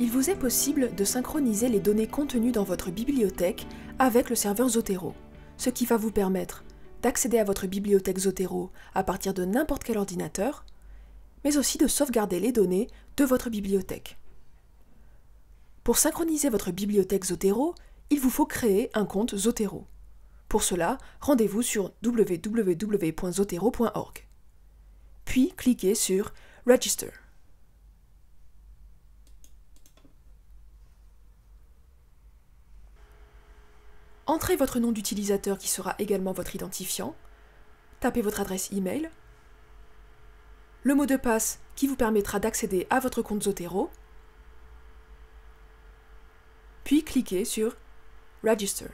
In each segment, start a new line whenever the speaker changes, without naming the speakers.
il vous est possible de synchroniser les données contenues dans votre bibliothèque avec le serveur Zotero, ce qui va vous permettre d'accéder à votre bibliothèque Zotero à partir de n'importe quel ordinateur, mais aussi de sauvegarder les données de votre bibliothèque. Pour synchroniser votre bibliothèque Zotero, il vous faut créer un compte Zotero. Pour cela, rendez-vous sur www.zotero.org. Puis cliquez sur Register. Entrez votre nom d'utilisateur qui sera également votre identifiant. Tapez votre adresse email. Le mot de passe qui vous permettra d'accéder à votre compte Zotero. Puis cliquez sur Register.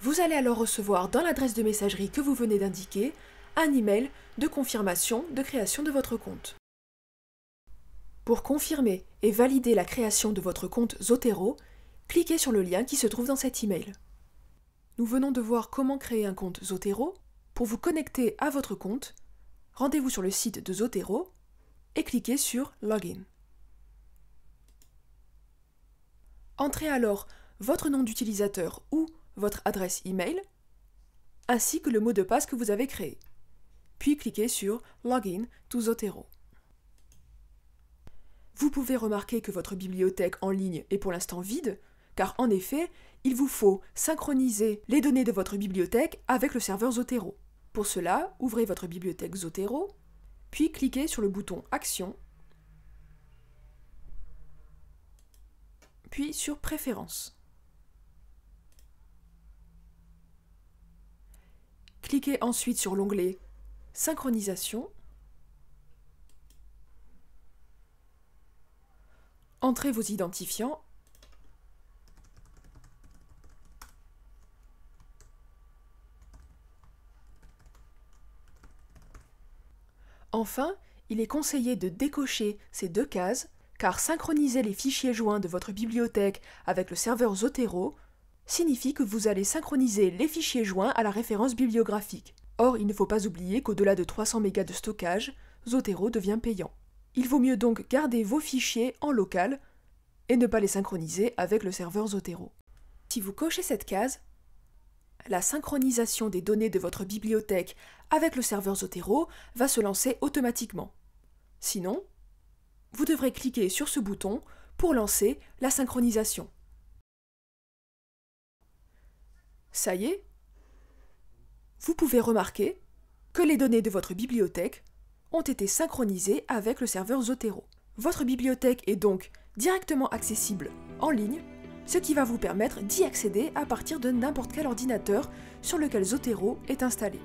Vous allez alors recevoir dans l'adresse de messagerie que vous venez d'indiquer un email de confirmation de création de votre compte. Pour confirmer et valider la création de votre compte Zotero, cliquez sur le lien qui se trouve dans cet email. Nous venons de voir comment créer un compte Zotero. Pour vous connecter à votre compte, rendez-vous sur le site de Zotero et cliquez sur Login. Entrez alors votre nom d'utilisateur ou votre adresse email, ainsi que le mot de passe que vous avez créé. Puis cliquez sur Login to Zotero. Vous pouvez remarquer que votre bibliothèque en ligne est pour l'instant vide, car en effet, il vous faut synchroniser les données de votre bibliothèque avec le serveur Zotero. Pour cela, ouvrez votre bibliothèque Zotero, puis cliquez sur le bouton Action, puis sur Préférences. Cliquez ensuite sur l'onglet Synchronisation. Entrez vos identifiants Enfin, il est conseillé de décocher ces deux cases, car synchroniser les fichiers joints de votre bibliothèque avec le serveur Zotero signifie que vous allez synchroniser les fichiers joints à la référence bibliographique. Or, il ne faut pas oublier qu'au-delà de 300 mégas de stockage, Zotero devient payant. Il vaut mieux donc garder vos fichiers en local et ne pas les synchroniser avec le serveur Zotero. Si vous cochez cette case, la synchronisation des données de votre bibliothèque avec le serveur Zotero va se lancer automatiquement. Sinon, vous devrez cliquer sur ce bouton pour lancer la synchronisation. Ça y est, vous pouvez remarquer que les données de votre bibliothèque ont été synchronisées avec le serveur Zotero. Votre bibliothèque est donc directement accessible en ligne ce qui va vous permettre d'y accéder à partir de n'importe quel ordinateur sur lequel Zotero est installé.